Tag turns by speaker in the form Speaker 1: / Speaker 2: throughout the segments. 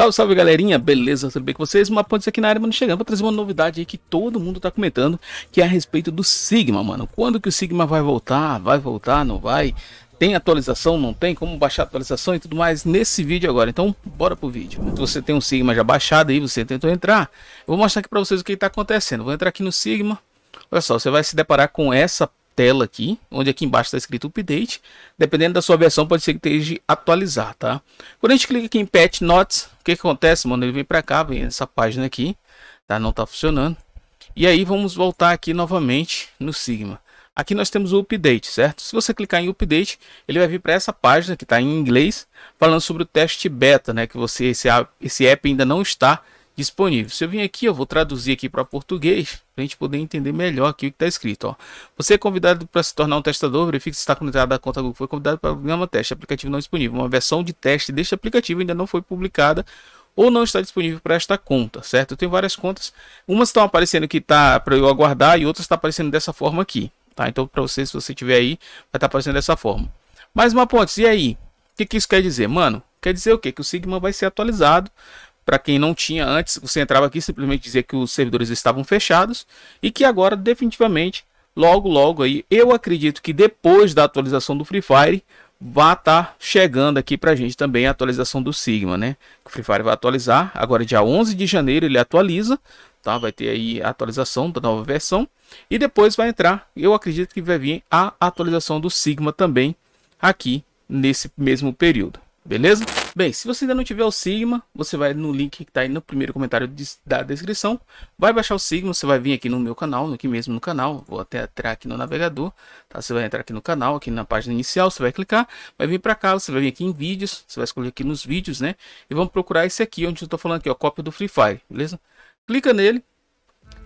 Speaker 1: Salve, salve galerinha, beleza? Tudo bem com vocês? Uma ponte aqui na área, mano, chegando pra trazer uma novidade aí que todo mundo tá comentando, que é a respeito do Sigma, mano. Quando que o Sigma vai voltar? Vai voltar? Não vai? Tem atualização? Não tem? Como baixar atualização e tudo mais nesse vídeo agora. Então, bora pro vídeo. Se você tem um Sigma já baixado aí, você tentou entrar, eu vou mostrar aqui pra vocês o que tá acontecendo. Vou entrar aqui no Sigma. Olha só, você vai se deparar com essa tela aqui, onde aqui embaixo está escrito Update. Dependendo da sua versão, pode ser que esteja atualizar, tá? Quando a gente clica aqui em Patch Notes, o que, que acontece, mano? Ele vem para cá, vem essa página aqui, tá? Não está funcionando. E aí vamos voltar aqui novamente no Sigma. Aqui nós temos o update, certo? Se você clicar em update, ele vai vir para essa página que está em inglês, falando sobre o teste beta, né? Que você esse, esse app ainda não está disponível. Se eu vim aqui, eu vou traduzir aqui para português, para a gente poder entender melhor aqui o que está escrito. Ó. Você é convidado para se tornar um testador, verifique se está conectado à conta Google. Foi convidado para o programa teste, aplicativo não disponível. Uma versão de teste deste aplicativo ainda não foi publicada ou não está disponível para esta conta, certo? Eu tenho várias contas, umas estão aparecendo que está para eu aguardar e outras está aparecendo dessa forma aqui, tá? Então para você, se você tiver aí, vai estar tá aparecendo dessa forma. Mas uma ponte, e aí? O que, que isso quer dizer, mano? Quer dizer o quê? Que o Sigma vai ser atualizado para quem não tinha antes, você entrava aqui simplesmente dizer que os servidores estavam fechados e que agora definitivamente, logo logo aí, eu acredito que depois da atualização do Free Fire vai estar tá chegando aqui para a gente também a atualização do Sigma, né? O Free Fire vai atualizar agora dia 11 de janeiro ele atualiza, tá? Vai ter aí a atualização da nova versão e depois vai entrar, eu acredito que vai vir a atualização do Sigma também aqui nesse mesmo período, beleza? Bem, se você ainda não tiver o Sigma, você vai no link que está aí no primeiro comentário de, da descrição, vai baixar o Sigma, você vai vir aqui no meu canal, aqui mesmo no canal, vou até entrar aqui no navegador, tá? Você vai entrar aqui no canal, aqui na página inicial, você vai clicar, vai vir para cá, você vai vir aqui em vídeos, você vai escolher aqui nos vídeos, né? E vamos procurar esse aqui, onde eu estou falando aqui, ó, cópia do Free Fire, beleza? Clica nele,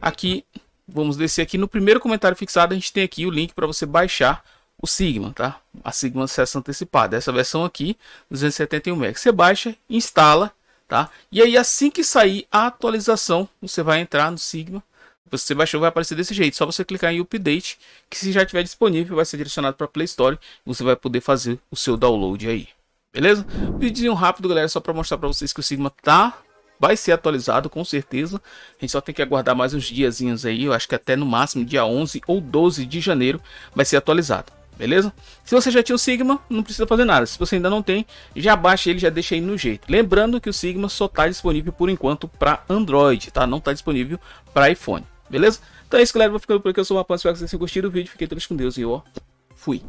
Speaker 1: aqui, vamos descer aqui no primeiro comentário fixado, a gente tem aqui o link para você baixar o Sigma, tá? A Sigma sessão antecipada, essa versão aqui, 271 MB. Você baixa, instala, tá? E aí assim que sair a atualização, você vai entrar no Sigma, você baixou, vai aparecer desse jeito. Só você clicar em Update, que se já tiver disponível, vai ser direcionado para Play Store. Você vai poder fazer o seu download aí. Beleza? Vídeo rápido, galera, só para mostrar para vocês que o Sigma tá vai ser atualizado com certeza. A gente só tem que aguardar mais uns diazinhos aí, eu acho que até no máximo dia 11 ou 12 de janeiro vai ser atualizado beleza? Se você já tinha o Sigma, não precisa fazer nada. Se você ainda não tem, já baixa ele, já deixa aí no jeito. Lembrando que o Sigma só está disponível por enquanto para Android, tá? Não está disponível para iPhone, beleza? Então é isso, galera. Vou ficando por aqui. Eu sou o Rapaz. espero que vocês tenham gostado do vídeo. Fiquem todos com Deus e ó, fui!